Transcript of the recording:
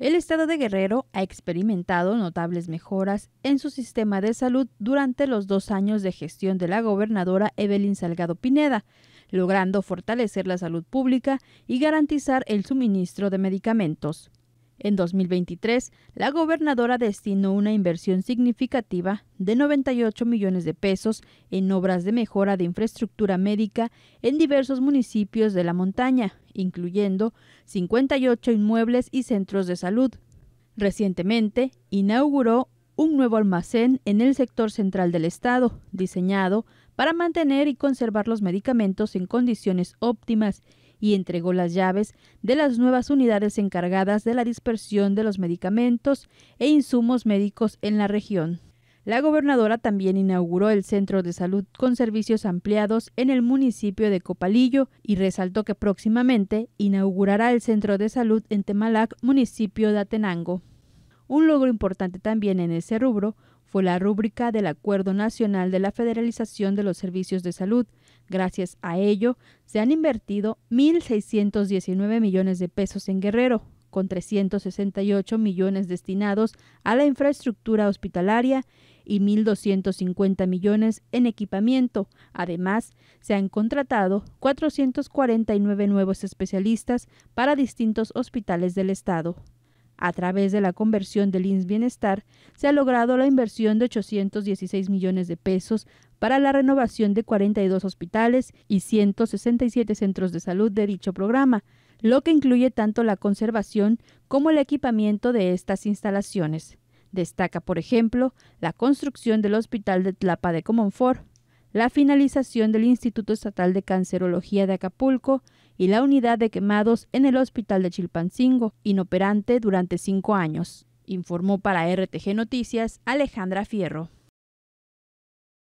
El estado de Guerrero ha experimentado notables mejoras en su sistema de salud durante los dos años de gestión de la gobernadora Evelyn Salgado Pineda, logrando fortalecer la salud pública y garantizar el suministro de medicamentos. En 2023, la gobernadora destinó una inversión significativa de 98 millones de pesos en obras de mejora de infraestructura médica en diversos municipios de la montaña, incluyendo 58 inmuebles y centros de salud. Recientemente, inauguró un nuevo almacén en el sector central del estado, diseñado para mantener y conservar los medicamentos en condiciones óptimas y entregó las llaves de las nuevas unidades encargadas de la dispersión de los medicamentos e insumos médicos en la región. La gobernadora también inauguró el centro de salud con servicios ampliados en el municipio de Copalillo y resaltó que próximamente inaugurará el centro de salud en Temalac, municipio de Atenango. Un logro importante también en ese rubro fue la rúbrica del Acuerdo Nacional de la Federalización de los Servicios de Salud. Gracias a ello, se han invertido 1.619 millones de pesos en Guerrero, con 368 millones destinados a la infraestructura hospitalaria y 1.250 millones en equipamiento. Además, se han contratado 449 nuevos especialistas para distintos hospitales del Estado. A través de la conversión del INS Bienestar, se ha logrado la inversión de 816 millones de pesos para la renovación de 42 hospitales y 167 centros de salud de dicho programa, lo que incluye tanto la conservación como el equipamiento de estas instalaciones. Destaca, por ejemplo, la construcción del Hospital de Tlapa de Comonfort, la finalización del Instituto Estatal de Cancerología de Acapulco y la unidad de quemados en el Hospital de Chilpancingo, inoperante durante cinco años, informó para RTG Noticias Alejandra Fierro.